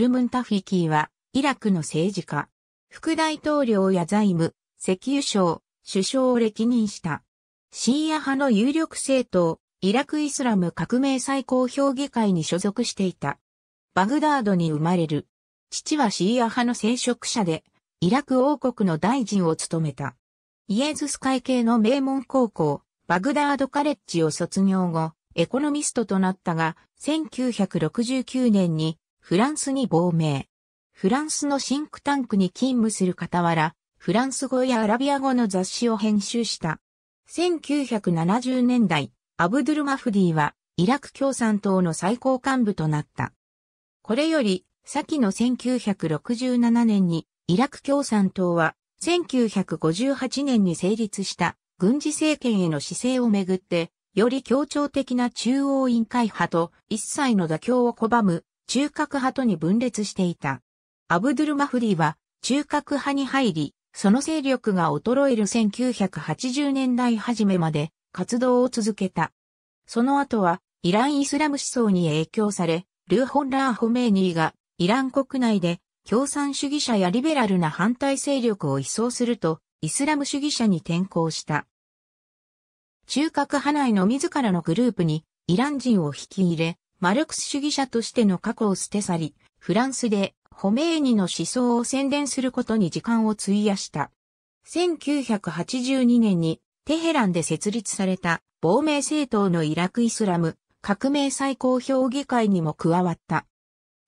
ルムンタフィキーは、イラクの政治家、副大統領や財務、石油省、首相を歴任した。シーア派の有力政党、イラクイスラム革命最高評議会に所属していた。バグダードに生まれる。父はシーア派の聖職者で、イラク王国の大臣を務めた。イエズス会系の名門高校、バグダードカレッジを卒業後、エコノミストとなったが、1969年にフランスに亡命。フランスのシンクタンクに勤務する傍ら、フランス語やアラビア語の雑誌を編集した。1970年代、アブドゥルマフディは、イラク共産党の最高幹部となった。これより、先の1967年に、イラク共産党は、1958年に成立した軍事政権への姿勢をめぐって、より協調的な中央委員会派と一切の妥協を拒む中核派とに分裂していた。アブドゥルマフディは中核派に入り、その勢力が衰える1980年代初めまで活動を続けた。その後はイランイスラム思想に影響され、ルーホンラー・ホメーニーがイラン国内で共産主義者やリベラルな反対勢力を移送するとイスラム主義者に転向した。中核派内の自らのグループにイラン人を引き入れ、マルクス主義者としての過去を捨て去り、フランスでホメーニの思想を宣伝することに時間を費やした。1982年にテヘランで設立された亡命政党のイラクイスラム革命最高評議会にも加わった。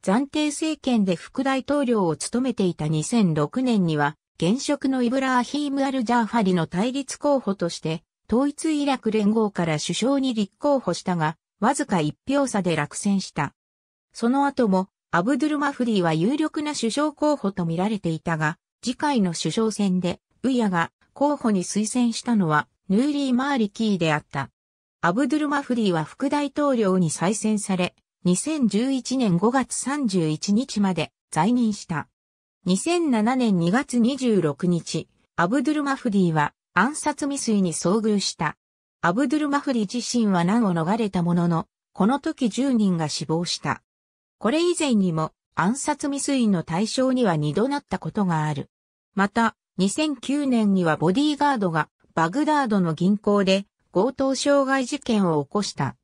暫定政権で副大統領を務めていた2006年には、現職のイブラーヒーム・アル・ジャーファリの対立候補として、統一イラク連合から首相に立候補したが、わずか1票差で落選した。その後も、アブドゥルマフディは有力な首相候補と見られていたが、次回の首相選で、ウイヤが候補に推薦したのは、ヌーリー・マーリキーであった。アブドゥルマフディは副大統領に再選され、2011年5月31日まで在任した。2007年2月26日、アブドゥルマフディは暗殺未遂に遭遇した。アブドゥルマフリ自身は難を逃れたものの、この時10人が死亡した。これ以前にも暗殺未遂の対象には2度なったことがある。また、2009年にはボディーガードがバグダードの銀行で強盗傷害事件を起こした。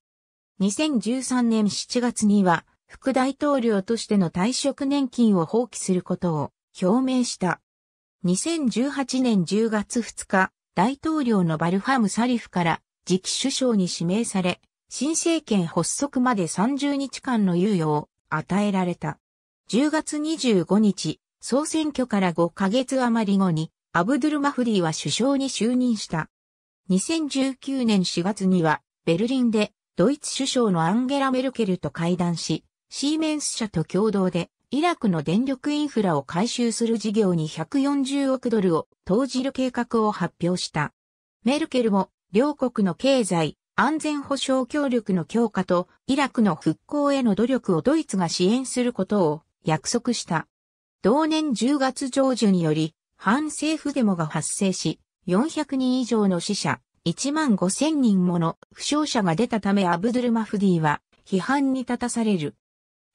2013年7月には副大統領としての退職年金を放棄することを表明した。2018年10月2日、大統領のバルファム・サリフから次期首相に指名され、新政権発足まで30日間の猶予を与えられた。10月25日、総選挙から5ヶ月余り後に、アブドゥルマフディは首相に就任した。2019年4月には、ベルリンで、ドイツ首相のアンゲラ・メルケルと会談し、シーメンス社と共同で、イラクの電力インフラを回収する事業に140億ドルを投じる計画を発表した。メルケルも両国の経済、安全保障協力の強化とイラクの復興への努力をドイツが支援することを約束した。同年10月上旬により、反政府デモが発生し、400人以上の死者、1万5000人もの負傷者が出たためアブドゥルマフディは批判に立たされる。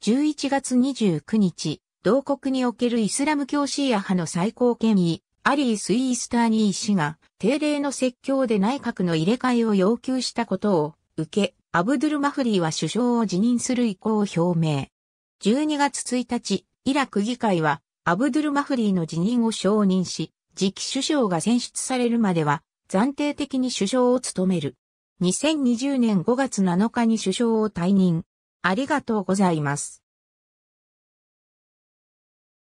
11月29日、同国におけるイスラム教シーア派の最高権威、アリー・スイースターニー氏が定例の説教で内閣の入れ替えを要求したことを受け、アブドゥル・マフリーは首相を辞任する意向を表明。12月1日、イラク議会はアブドゥル・マフリーの辞任を承認し、次期首相が選出されるまでは暫定的に首相を務める。2020年5月7日に首相を退任。ありがとうございます。